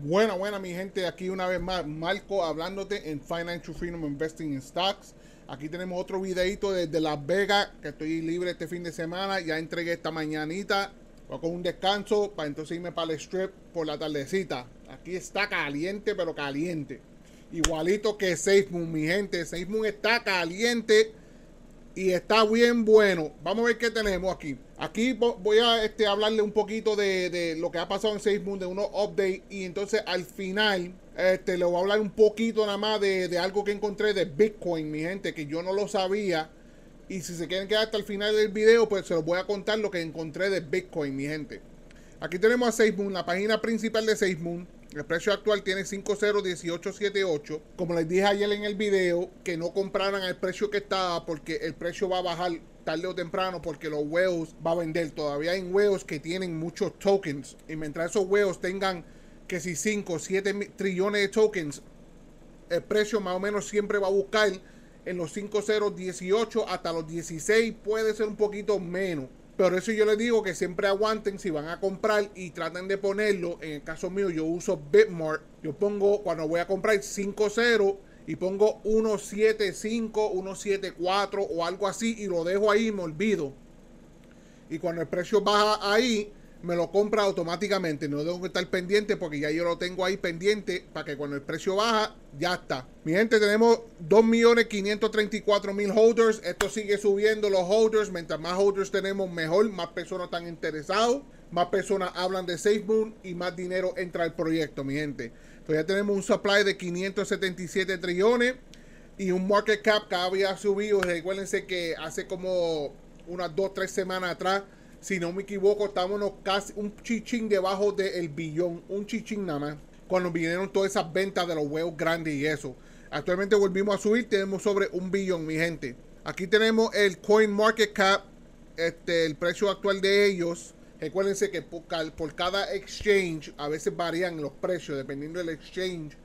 Bueno, bueno, mi gente. Aquí una vez más, Marco hablándote en Financial Freedom Investing in Stocks. Aquí tenemos otro videito desde Las Vegas, que estoy libre este fin de semana. Ya entregué esta mañanita. Voy con un descanso para entonces irme para el strip por la tardecita. Aquí está caliente, pero caliente. Igualito que SafeMoon, mi gente. SafeMoon está caliente y está bien bueno. Vamos a ver qué tenemos aquí. Aquí voy a este, hablarle un poquito de, lo que ha pasado en 6 Moon, de unos updates. Y entonces al final este, le voy a hablar un poquito nada más de, algo que encontré de Bitcoin, mi gente, que yo no lo sabía. Y si se quieren quedar hasta el final del video, pues se los voy a contar lo que encontré de Bitcoin, mi gente. Aquí tenemos a 6 Moon, la página principal de 6 Moon. El precio actual tiene 501878. Como les dije ayer en el video, que no compraran al precio que estaba porque el precio va a bajar tarde o temprano porque los huevos va a vender. Todavía hay huevos que tienen muchos tokens. Y mientras esos huevos tengan que si 5 o trillones de tokens, el precio más o menos siempre va a buscar en los 5018 hasta los 16 puede ser un poquito menos. Pero eso yo les digo que siempre aguanten si van a comprar y traten de ponerlo. En el caso mío, yo uso Bitmart. Yo pongo, cuando voy a comprar 5.0 y pongo 1.75, 1.74 o algo así y lo dejo ahí me olvido. Y cuando el precio baja ahí, me lo compra automáticamente. No tengo que estar pendiente porque ya yo lo tengo ahí pendiente para que cuando el precio baja, ya está. Mi gente, tenemos 2.534.000 holders. Esto sigue subiendo los holders. Mientras más holders tenemos, mejor. Más personas están interesados. Más personas hablan de SafeMoon y más dinero entra al proyecto, mi gente. Entonces ya tenemos un supply de 577 trillones y un market cap que había subido. Recuérdense que hace como unas 2, 3 semanas atrás si no me equivoco, estábamos casi un chichín debajo del billón, un chichín nada más, cuando vinieron todas esas ventas de los huevos grandes y eso. Actualmente volvimos a subir, tenemos sobre un billón, mi gente. Aquí tenemos el Coin Market Cap, este, el precio actual de ellos. Recuérdense que por, por cada exchange a veces varían los precios dependiendo del exchange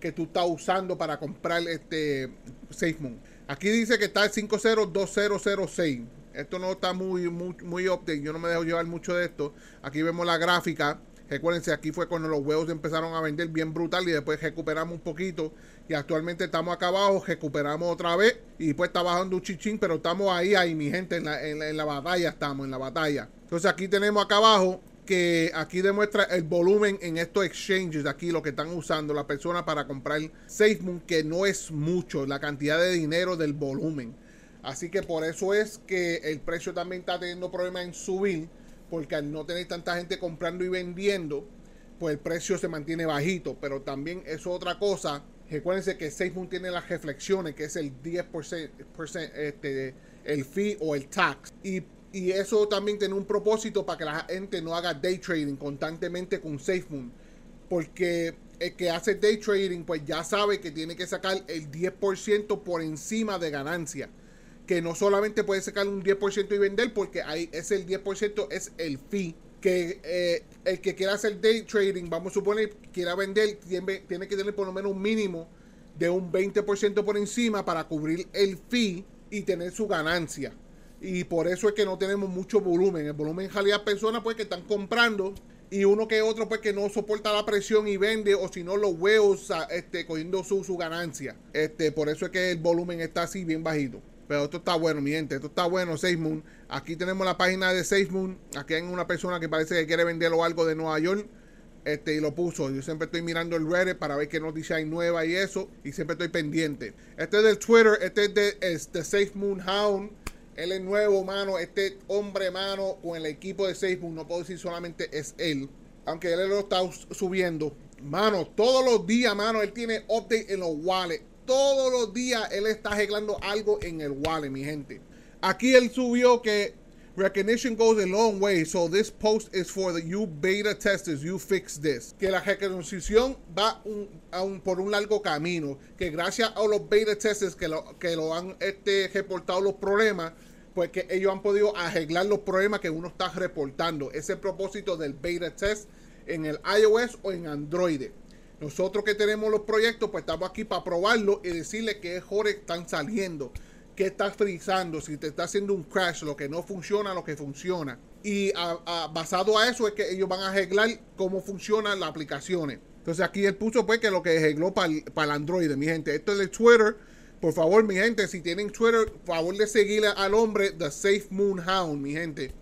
que tú estás usando para comprar este SafeMoon. Aquí dice que está el 502006. Esto no está muy, muy, muy Yo no me dejo llevar mucho de esto. Aquí vemos la gráfica. Recuérdense, aquí fue cuando los huevos empezaron a vender bien brutal y después recuperamos un poquito. Y actualmente estamos acá abajo, recuperamos otra vez y pues está bajando un chichín, pero estamos ahí, ahí, mi gente, en la, batalla estamos, en la batalla. Entonces aquí tenemos acá abajo que aquí demuestra el volumen en estos exchanges de aquí, lo que están usando las personas para comprar SafeMoon, que no es mucho, la cantidad de dinero del volumen. Así que por eso es que el precio también está teniendo problemas en subir, porque al no tener tanta gente comprando y vendiendo, pues el precio se mantiene bajito. Pero también es otra cosa. Recuérdense que SafeMoon tiene las reflexiones, que es el 10%, este, el fee o el tax. Y, y, eso también tiene un propósito para que la gente no haga day trading constantemente con SafeMoon. Porque el que hace day trading, pues ya sabe que tiene que sacar el 10% por encima de ganancia que no solamente puede sacar un 10% y vender, porque ahí es el 10%, es el fee. Que eh, el que quiera hacer day trading, vamos a suponer, quiera vender, tiene, tiene que tener por lo menos un mínimo de un 20% por encima para cubrir el fee y tener su ganancia. Y por eso es que no tenemos mucho volumen. El volumen jalea realidad personas pues que están comprando y uno que otro pues que no soporta la presión y vende o si no los huevos este, cogiendo su, ganancia. Este, por eso es que el volumen está así bien bajito. Pero esto está bueno, mi gente. Esto está bueno, Safe Moon. Aquí tenemos la página de Safe Moon. Aquí hay una persona que parece que quiere venderlo algo de Nueva York. Este, y lo puso. Yo siempre estoy mirando el Reddit para ver qué noticias hay nuevas y eso. Y siempre estoy pendiente. Este es del Twitter. Este es de este Moon Hound. Él es nuevo, mano. Este hombre, mano, con el equipo de Safe No puedo decir solamente es él. Aunque él lo está subiendo. Mano, todos los días, mano, él tiene update en los wallets todos los días él está arreglando algo en el wallet, mi gente. Aquí él subió que recognition goes a long way, so this post is for the you beta testers, you fix this. Que la reconocimiento va por un largo camino, que gracias a los beta testers que lo, han este, reportado los problemas, pues que ellos han podido arreglar los problemas que uno está reportando. Ese es el propósito del beta test en el iOS o en Android. Nosotros que tenemos los proyectos, pues estamos aquí para probarlo y decirle qué errores están saliendo, qué está frizando, si te está haciendo un crash, lo que no funciona, lo que funciona. Y basado a eso es que ellos van a arreglar cómo funcionan las aplicaciones. Entonces aquí el puso pues que lo que arregló para el Android, mi gente. Esto es el Twitter. Por favor, mi gente, si tienen Twitter, favor de seguirle al hombre The Safe Moon Hound, mi gente.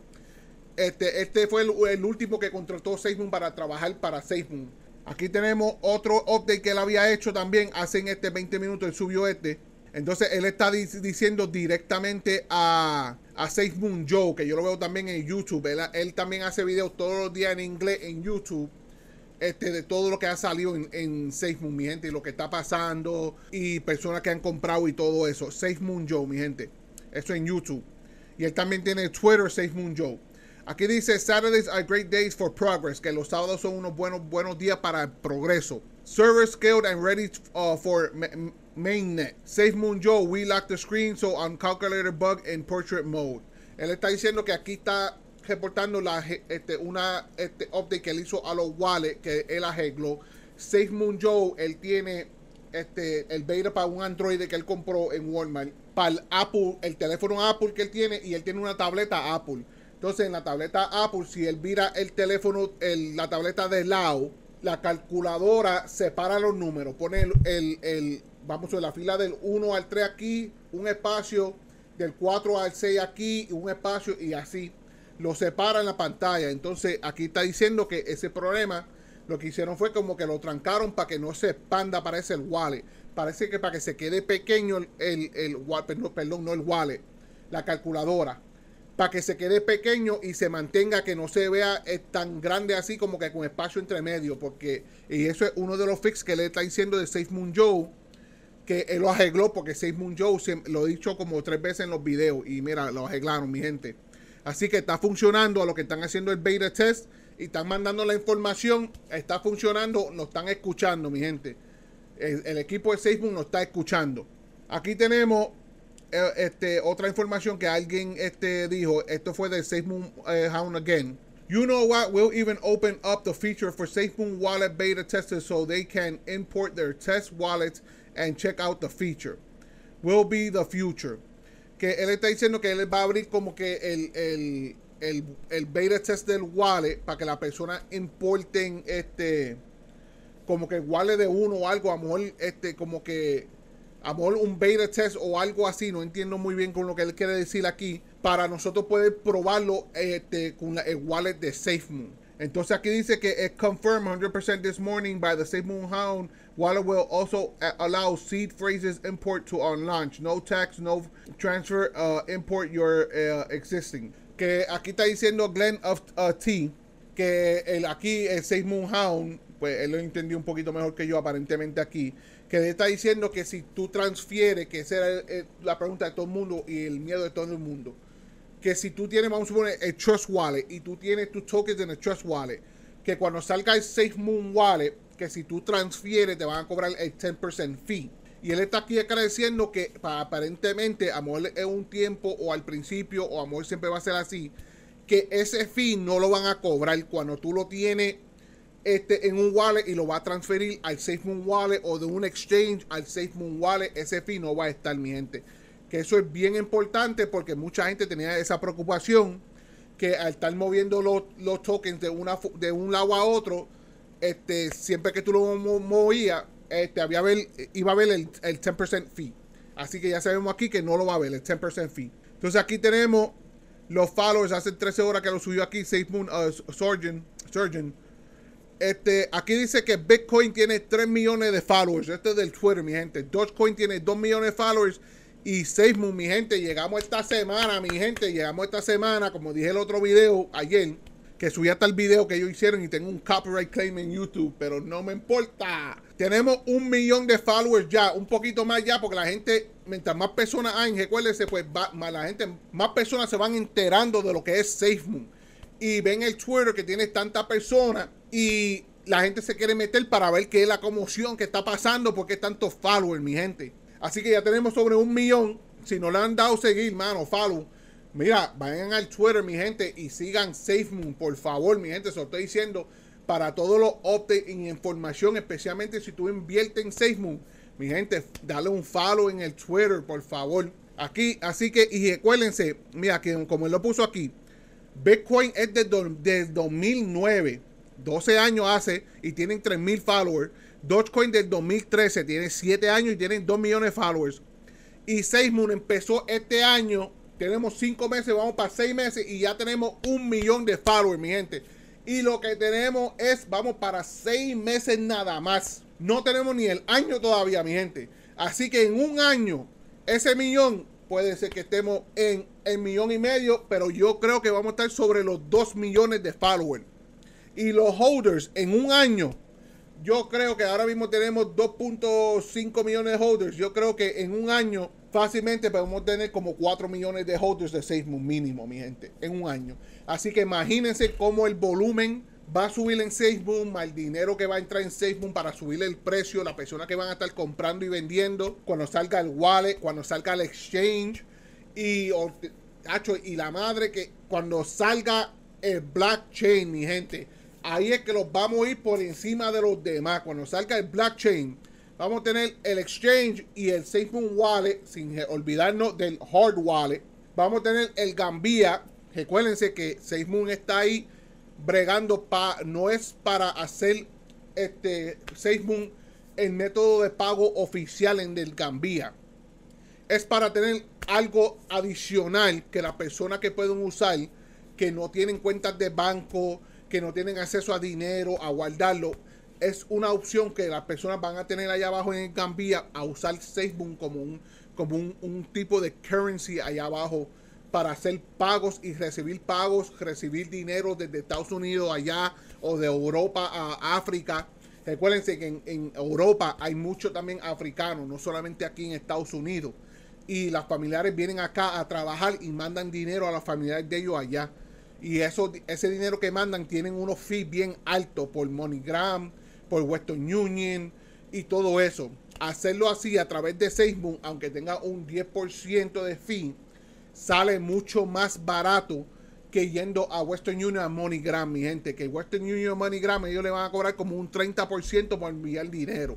Este, este fue el, último que contrató SafeMoon para trabajar para SafeMoon. Aquí tenemos otro update que él había hecho también hace en este 20 minutos, él subió este. Entonces él está diciendo directamente a, a Safe Moon Joe, que yo lo veo también en YouTube. Él, él, también hace videos todos los días en inglés en YouTube. Este, de todo lo que ha salido en, en mi gente, y lo que está pasando, y personas que han comprado y todo eso. Safe Moon Joe, mi gente. Eso en YouTube. Y él también tiene Twitter, Safe Moon Joe. Aquí dice Saturdays are great days for progress, que los sábados son unos buenos buenos días para el progreso. Server scaled and ready uh, for mainnet. Safe Moon Joe, we lock the screen so I'm calculator bug in portrait mode. Él está diciendo que aquí está reportando este, una este update que él hizo a los wallets que él arregló. Safe Moon Joe, él tiene este, el beta para un Android que él compró en Walmart, para Apple, el teléfono Apple que él tiene y él tiene una tableta Apple. Entonces, en la tableta Apple, si él mira el teléfono, la tableta de lado, la calculadora separa los números. Pone el, vamos a la fila del 1 al 3 aquí, un espacio, del 4 al 6 aquí, un espacio y así. Lo separa en la pantalla. Entonces, aquí está diciendo que ese problema lo que hicieron fue como que lo trancaron para que no se expanda, parece el wallet. Parece que para que se quede pequeño el, el, perdón, no el wallet, la calculadora para que se quede pequeño y se mantenga, que no se vea eh, tan grande así como que con espacio entre medio, porque y eso es uno de los fix que le está diciendo de Safe Moon Joe, que él lo arregló, porque Safe Moon Joe lo he dicho como tres veces en los videos, y mira, lo arreglaron, mi gente. Así que está funcionando a lo que están haciendo el beta test, y están mandando la información, está funcionando, nos están escuchando, mi gente. El, equipo de Safe Moon nos está escuchando. Aquí tenemos eh, este, otra información que alguien este, dijo, esto fue de Safe Moon eh, Hound Again. You know what? We'll even open up the feature for Safe Moon Wallet beta testers so they can import their test wallets and check out the feature. Will be the future. Que él está diciendo que él va a abrir como que el, el, beta test del wallet para que la persona importen este como que el wallet de uno o algo, a lo mejor este como que a lo un beta test o algo así, no entiendo muy bien con lo que él quiere decir aquí, para nosotros poder probarlo este, con el wallet de SafeMoon. Entonces aquí dice que es confirmed 100% this morning by the SafeMoon Hound. Wallet will also eh, allow seed phrases import to unlaunch No tax, no transfer, uh, import your uh, existing. Que aquí está diciendo Glenn of uh, T que el, aquí el SafeMoon Hound, pues él lo entendió un poquito mejor que yo aparentemente aquí que está diciendo que si tú transfieres, que esa era eh, la pregunta de todo el mundo y el miedo de todo el mundo, que si tú tienes, vamos a suponer, el Trust Wallet y tú tienes tus tokens en el Trust Wallet, que cuando salga el SafeMoon Moon Wallet, que si tú transfieres te van a cobrar el 10% fee. Y él está aquí agradeciendo que aparentemente, a mejor es un tiempo o al principio, o a mejor siempre va a ser así, que ese fee no lo van a cobrar cuando tú lo tienes este, en un wallet y lo va a transferir al SafeMoon Wallet o de un exchange al SafeMoon Wallet, ese fee no va a estar, mi gente. Que eso es bien importante porque mucha gente tenía esa preocupación que al estar moviendo los, tokens de, una, de un lado a otro, este, siempre que tú lo movías, este, había iba a ver el, 10% fee. Así que ya sabemos aquí que no lo va a ver el 10% fee. Entonces aquí tenemos los followers, hace 13 horas que lo subió aquí, SafeMoon uh, Surgeon, Surgeon este, aquí dice que Bitcoin tiene 3 millones de followers. Este es del Twitter, mi gente. Dogecoin tiene 2 millones de followers. Y SafeMoon, mi gente, llegamos esta semana, mi gente. Llegamos esta semana, como dije el otro video ayer, que subí hasta el video que ellos hicieron y tengo un copyright claim en YouTube, pero no me importa. Tenemos un millón de followers ya, un poquito más ya, porque la gente, mientras más personas hay, recuérdense, pues más, la gente, más personas se van enterando de lo que es SafeMoon. Y ven el Twitter que tiene tantas personas y la gente se quiere meter para ver qué es la conmoción que está pasando, porque es tanto followers, mi gente. Así que ya tenemos sobre un millón. Si no le han dado seguir, mano, follow. Mira, vayan al Twitter, mi gente, y sigan SafeMoon, por favor, mi gente. Se lo estoy diciendo para todos los updates en información, especialmente si tú inviertes en SafeMoon. Mi gente, dale un follow en el Twitter, por favor. Aquí, así que, y recuérdense, mira, que como él lo puso aquí, Bitcoin es de, de 2009. 12 años hace y tienen 3.000 followers. Dogecoin del 2013 tiene 7 años y tienen 2 millones de followers. Y SafeMoon empezó este año, tenemos 5 meses, vamos para 6 meses y ya tenemos un millón de followers, mi gente. Y lo que tenemos es, vamos para 6 meses nada más. No tenemos ni el año todavía, mi gente. Así que en un año, ese millón puede ser que estemos en el millón y medio, pero yo creo que vamos a estar sobre los 2 millones de followers y los holders en un año, yo creo que ahora mismo tenemos 2.5 millones de holders. Yo creo que en un año fácilmente podemos tener como 4 millones de holders de SafeMoon mínimo, mi gente, en un año. Así que imagínense cómo el volumen va a subir en SafeMoon, el dinero que va a entrar en Facebook para subir el precio, la persona que van a estar comprando y vendiendo, cuando salga el wallet, cuando salga el exchange y, y la madre que cuando salga el blockchain, mi gente ahí es que los vamos a ir por encima de los demás. Cuando salga el blockchain, vamos a tener el exchange y el SafeMoon Wallet, sin olvidarnos del Hard Wallet. Vamos a tener el Gambia. Recuérdense que SafeMoon está ahí bregando no es para hacer este SafeMoon el método de pago oficial en el Gambia. Es para tener algo adicional que las personas que pueden usar que no tienen cuentas de banco, que no tienen acceso a dinero, a guardarlo, es una opción que las personas van a tener allá abajo en Gambia a usar Facebook como un, como un, tipo de currency allá abajo para hacer pagos y recibir pagos, recibir dinero desde Estados Unidos allá o de Europa a África. Recuérdense que en, en Europa hay mucho también africanos, no solamente aquí en Estados Unidos. Y las familiares vienen acá a trabajar y mandan dinero a las familiares de ellos allá. Y eso, ese dinero que mandan tienen unos fees bien altos por MoneyGram, por Western Union y todo eso. Hacerlo así a través de SafeMoon, aunque tenga un 10% de fee, sale mucho más barato que yendo a Western Union a MoneyGram, mi gente. Que Western Union MoneyGram ellos le van a cobrar como un 30% por enviar dinero.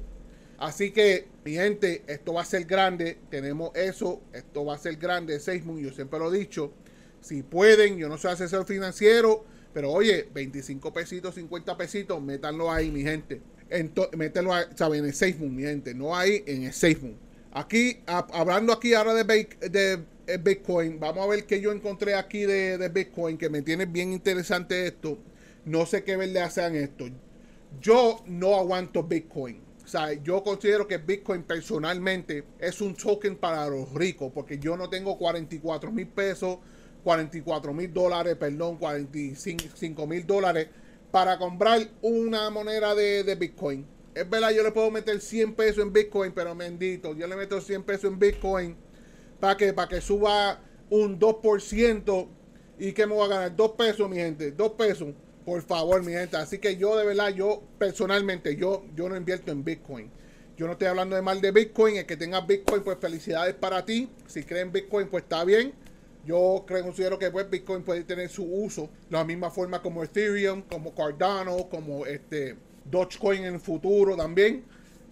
Así que, mi gente, esto va a ser grande. Tenemos eso. Esto va a ser grande, SafeMoon. Yo siempre lo he dicho. Si pueden, yo no soy asesor financiero, pero oye, 25 pesitos, 50 pesitos, métanlo ahí, mi gente. Entonces, mételo, ahí, ¿saben? En el safe mi gente, no ahí, en el safe Aquí, hablando aquí ahora de, eh, Bitcoin, vamos a ver qué yo encontré aquí de, Bitcoin, que me tiene bien interesante esto. No sé qué verde hacen esto. Yo no aguanto Bitcoin. O sea, yo considero que Bitcoin personalmente es un token para los ricos, porque yo no tengo 44 mil pesos 44 mil dólares, perdón, 45 mil dólares para comprar una moneda de, Bitcoin. Es verdad, yo le puedo meter 100 pesos en Bitcoin, pero bendito, yo le meto 100 pesos en Bitcoin para que, para que suba un 2% y que me voy a ganar 2 pesos, mi gente, 2 pesos, por favor, mi gente. Así que yo de verdad, yo personalmente, yo, yo no invierto en Bitcoin. Yo no estoy hablando de mal de Bitcoin. El que tenga Bitcoin, pues felicidades para ti. Si creen Bitcoin, pues está bien. Yo creo, considero que pues, Bitcoin puede tener su uso de la misma forma como Ethereum, como Cardano, como este Dogecoin en el futuro también.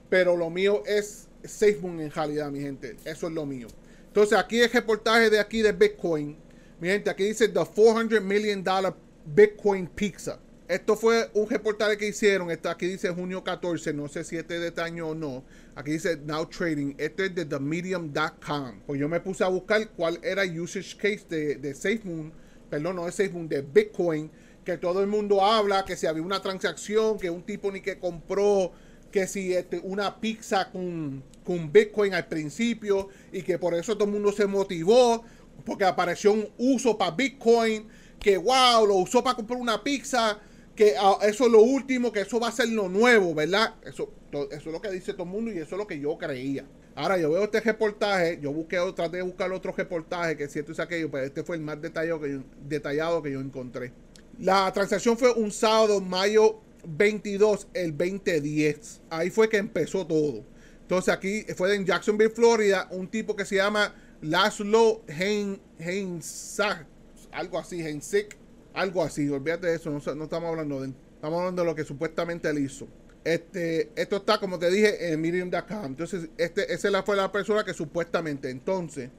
Pero lo mío es SafeMoon en realidad, mi gente. Eso es lo mío. Entonces aquí es reportaje de aquí de Bitcoin. Mi gente, aquí dice The 400 Million Dollar Bitcoin Pizza. Esto fue un reportaje que hicieron. Está aquí dice junio 14. No sé si este es de este o no. Aquí dice Now Trading. Este es de TheMedium.com. Pues yo me puse a buscar cuál era el usage case de, de SafeMoon. Perdón, no de SafeMoon, de Bitcoin. Que todo el mundo habla que si había una transacción, que un tipo ni que compró, que si este, una pizza con, con Bitcoin al principio y que por eso todo el mundo se motivó porque apareció un uso para Bitcoin. Que wow, lo usó para comprar una pizza que ah, eso es lo último, que eso va a ser lo nuevo, ¿verdad? Eso, eso es lo que dice todo el mundo y eso es lo que yo creía. Ahora yo veo este reportaje, yo busqué, traté de buscar otro reportaje que esto es aquello, pero este fue el más detallado que yo, detallado que yo encontré. La transacción fue un sábado, mayo 22, el 2010. Ahí fue que empezó todo. Entonces aquí fue en Jacksonville, Florida, un tipo que se llama Laszlo Hensack, algo así, Hensick. Algo así, olvídate de eso, no, estamos hablando de estamos hablando de lo que supuestamente él hizo. Este, esto está, como te dije, en Medium.com. Entonces, este, esa fue la persona que supuestamente, entonces,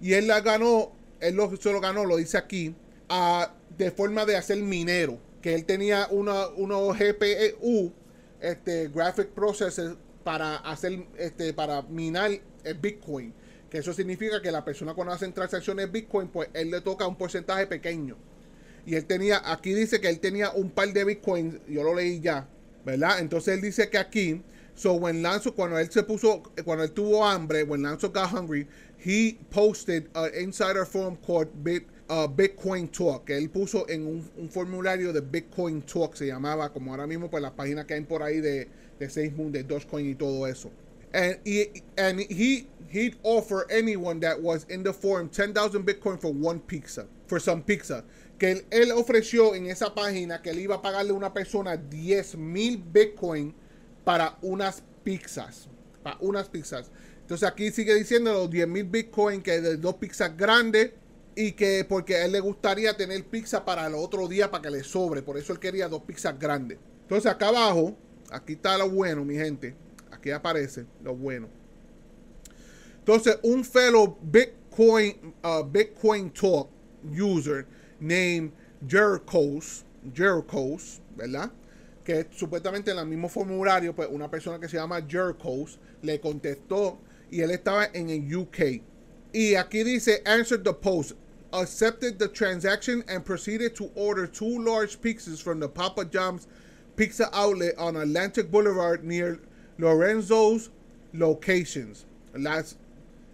y él la ganó, él solo ganó, lo dice aquí, a, de forma de hacer minero, que él tenía una, unos GPU, este, Graphic Processor, para hacer, este, para minar el Bitcoin. Que eso significa que la persona cuando hacen transacciones Bitcoin, pues él le toca un porcentaje pequeño. Y él tenía, aquí dice que él tenía un par de bitcoins, yo lo leí ya, ¿verdad? Entonces él dice que aquí, so when Lanzo, cuando él se puso, cuando él tuvo hambre, when Lanzo got hungry, he posted an insider forum called uh, Bitcoin Talk, que él puso en un, formulario de Bitcoin Talk, se llamaba, como ahora mismo, pues las páginas que hay por ahí de, de SafeMoon, de Dogecoin y todo eso. And he, and he he'd offer anyone that was in the forum 10,000 Bitcoin for one pizza, for some pizza que él, ofreció en esa página que le iba a pagarle a una persona 10 mil Bitcoin para unas pizzas. Para unas pizzas. Entonces aquí sigue diciendo los 10 mil Bitcoin que de dos pizzas grandes y que porque a él le gustaría tener pizza para el otro día para que le sobre. Por eso él quería dos pizzas grandes. Entonces acá abajo, aquí está lo bueno, mi gente. Aquí aparece lo bueno. Entonces un fellow Bitcoin, uh, Bitcoin Talk user Name Jericho's Jericho's ¿verdad? Que supuestamente en el mismo formulario, pues una persona que se llama Jerkos le contestó y él estaba en el UK. Y aquí dice, answered the post, accepted the transaction and proceeded to order two large pizzas from the Papa John's pizza outlet on Atlantic Boulevard near Lorenzo's locations. Las,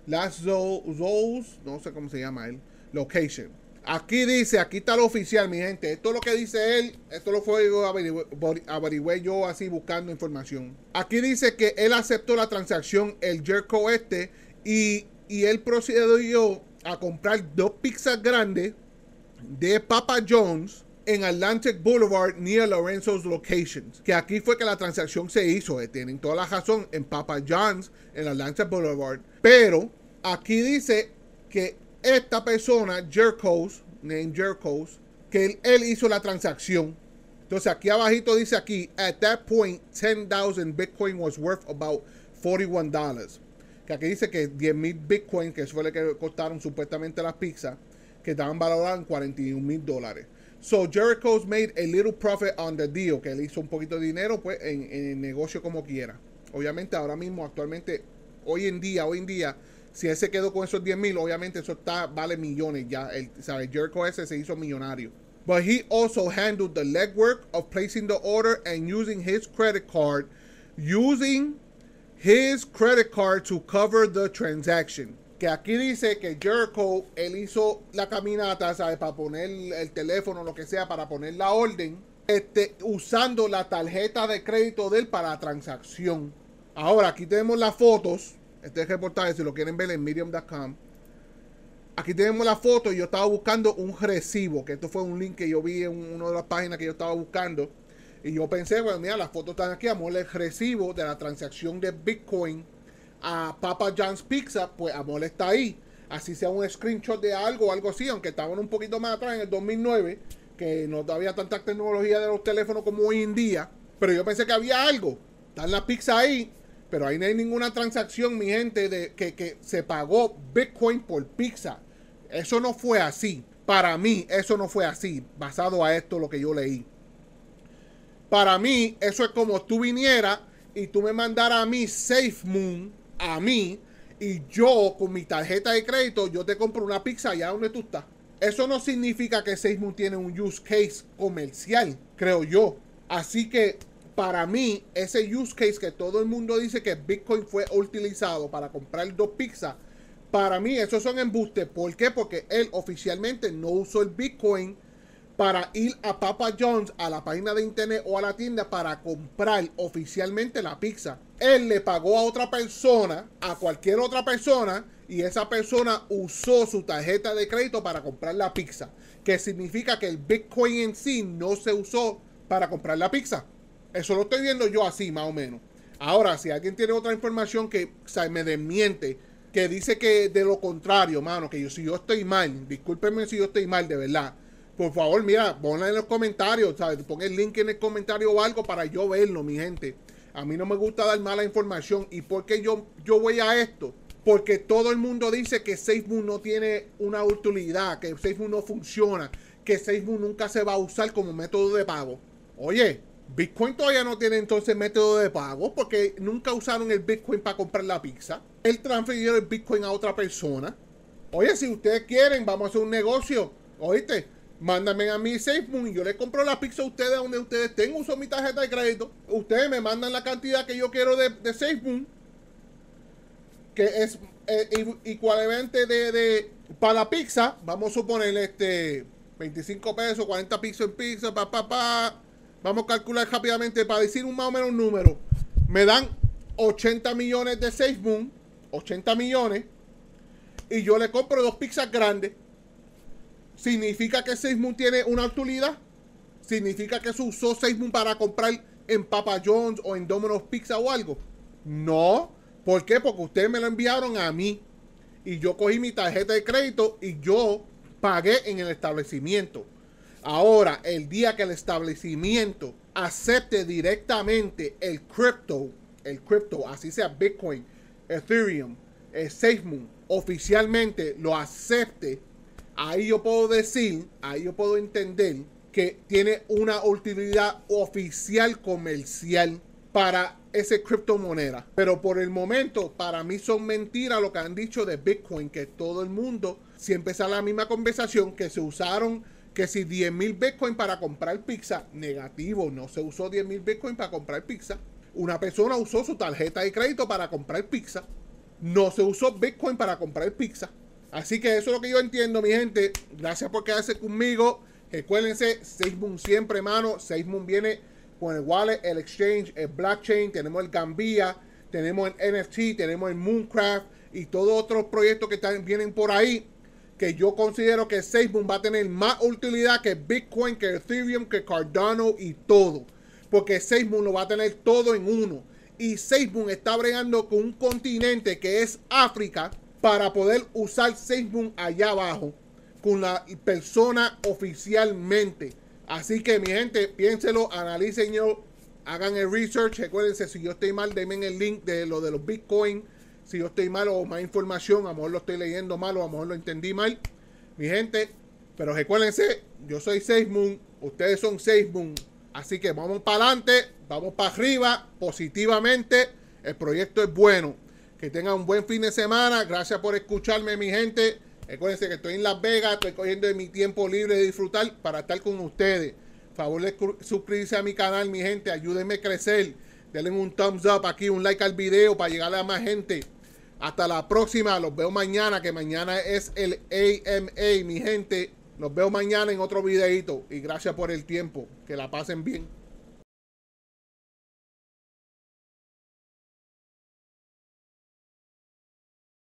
las no sé cómo se llama él, location. Aquí dice, aquí está lo oficial, mi gente. Esto es lo que dice él. Esto lo fue yo yo así buscando información. Aquí dice que él aceptó la transacción, el Jerko este, y, él procedió a comprar dos pizzas grandes de Papa John's en Atlantic Boulevard near Lorenzo's Locations. Que aquí fue que la transacción se hizo. Eh, tienen toda la razón en Papa John's en Atlantic Boulevard. Pero aquí dice que esta persona, Jerkos, named Jerkos, que él, hizo la transacción. Entonces aquí abajito dice aquí, at that point 10,000 Bitcoin was worth about $41. Que aquí dice que 10,000 Bitcoin, que fue lo que costaron supuestamente las pizzas, que estaban valoradas en $41,000. dólares. So Jerkos made a little profit on the deal, que él hizo un poquito de dinero pues, en, en el negocio como quiera. Obviamente ahora mismo, actualmente, hoy en día, hoy en día, si él se quedó con esos 10 mil, obviamente eso está, vale millones ya. El, sabe, Jericho ese se hizo millonario. But he also handled the legwork of placing the order and using his credit card, using his credit card to cover the transaction. Que aquí dice que Jericho, él hizo la caminata, ¿sabes? Para poner el teléfono, lo que sea, para poner la orden, este, usando la tarjeta de crédito de él para la transacción. Ahora, aquí tenemos las fotos este es el reportaje, si lo quieren ver en medium.com. Aquí tenemos la foto yo estaba buscando un recibo, que esto fue un link que yo vi en una de las páginas que yo estaba buscando. Y yo pensé, bueno, mira, las fotos están aquí, amor, el recibo de la transacción de Bitcoin a Papa John's Pizza, pues amor está ahí. Así sea un screenshot de algo o algo así, aunque estaban un poquito más atrás en el 2009, que no había tanta tecnología de los teléfonos como hoy en día. Pero yo pensé que había algo. Están la pizza ahí, pero ahí no hay ninguna transacción, mi gente, de que, que se pagó Bitcoin por pizza. Eso no fue así. Para mí, eso no fue así, basado a esto lo que yo leí. Para mí, eso es como tú vinieras y tú me mandaras a mí SafeMoon, a mí, y yo con mi tarjeta de crédito, yo te compro una pizza allá donde tú estás. Eso no significa que SafeMoon tiene un use case comercial, creo yo. Así que para mí, ese use case que todo el mundo dice que Bitcoin fue utilizado para comprar dos pizzas, para mí esos son embustes. ¿Por qué? Porque él oficialmente no usó el Bitcoin para ir a Papa John's, a la página de internet o a la tienda para comprar oficialmente la pizza. Él le pagó a otra persona, a cualquier otra persona, y esa persona usó su tarjeta de crédito para comprar la pizza. Que significa que el Bitcoin en sí no se usó para comprar la pizza. Eso lo estoy viendo yo así, más o menos. Ahora, si alguien tiene otra información que me desmiente, que dice que de lo contrario, mano, que yo si yo estoy mal, discúlpenme si yo estoy mal, de verdad. Por favor, mira, ponla en los comentarios, ¿sabes? Pon el link en el comentario o algo para yo verlo, mi gente. A mí no me gusta dar mala información. ¿Y por qué yo, yo voy a esto? Porque todo el mundo dice que Facebook no tiene una utilidad, que Facebook no funciona, que Facebook nunca se va a usar como método de pago. Oye, Bitcoin todavía no tiene entonces método de pago porque nunca usaron el Bitcoin para comprar la pizza. Él transfirió el Bitcoin a otra persona. Oye, si ustedes quieren, vamos a hacer un negocio. Oíste, mándame a mi SafeMoon y yo le compro la pizza a ustedes donde ustedes tengan. Uso mi tarjeta de crédito. Ustedes me mandan la cantidad que yo quiero de, de SafeMoon, que es eh, igualmente de, para la pizza. Vamos a suponer este 25 pesos, 40 pesos en pizza, pa, pa, pa. Vamos a calcular rápidamente para decir un más o menos número. Me dan 80 millones de SafeMoon, 80 millones, y yo le compro dos pizzas grandes. Significa que SafeMoon tiene una utilidad. Significa que se usó Safe para comprar en Papa John's o en Domino's Pizza o algo. No. ¿Por qué? Porque ustedes me lo enviaron a mí. Y yo cogí mi tarjeta de crédito y yo pagué en el establecimiento. Ahora, el día que el establecimiento acepte directamente el crypto, el cripto, así sea Bitcoin, Ethereum, eh, SafeMoon, oficialmente lo acepte, ahí yo puedo decir, ahí yo puedo entender que tiene una utilidad oficial comercial para ese criptomoneda. Pero por el momento, para mí son mentiras lo que han dicho de Bitcoin, que todo el mundo si empieza la misma conversación, que se usaron que si 10 mil Bitcoin para comprar pizza, negativo, no se usó 10 mil Bitcoin para comprar pizza. Una persona usó su tarjeta de crédito para comprar pizza. No se usó Bitcoin para comprar pizza. Así que eso es lo que yo entiendo, mi gente. Gracias por quedarse conmigo. Recuérdense, 6 siempre, hermano. 6 viene con el wallet, el exchange, el blockchain. Tenemos el Gambia, tenemos el NFT, tenemos el Mooncraft y todos otros proyectos que están, vienen por ahí que yo considero que seismun va a tener más utilidad que Bitcoin, que Ethereum, que Cardano y todo. Porque seismun lo va a tener todo en uno. Y seismun está bregando con un continente que es África para poder usar seismun allá abajo con la persona oficialmente. Así que mi gente, piénselo, analícenlo, hagan el research. Recuérdense, si yo estoy mal, denme el link de lo de los Bitcoin si yo estoy mal o más información, a lo mejor lo estoy leyendo mal o a lo mejor lo entendí mal. Mi gente, pero recuérdense, yo soy moon ustedes son moon Así que vamos para adelante, vamos para arriba, positivamente. El proyecto es bueno. Que tengan un buen fin de semana. Gracias por escucharme, mi gente. Recuérdense que estoy en Las Vegas, estoy cogiendo mi tiempo libre de disfrutar para estar con ustedes. Por favor, de suscribirse a mi canal, mi gente. Ayúdenme a crecer. Denle un thumbs up aquí, un like al video para llegar a más gente. Hasta la próxima. Los veo mañana, que mañana es el AMA, mi gente. Los veo mañana en otro videito. Y gracias por el tiempo. Que la pasen bien.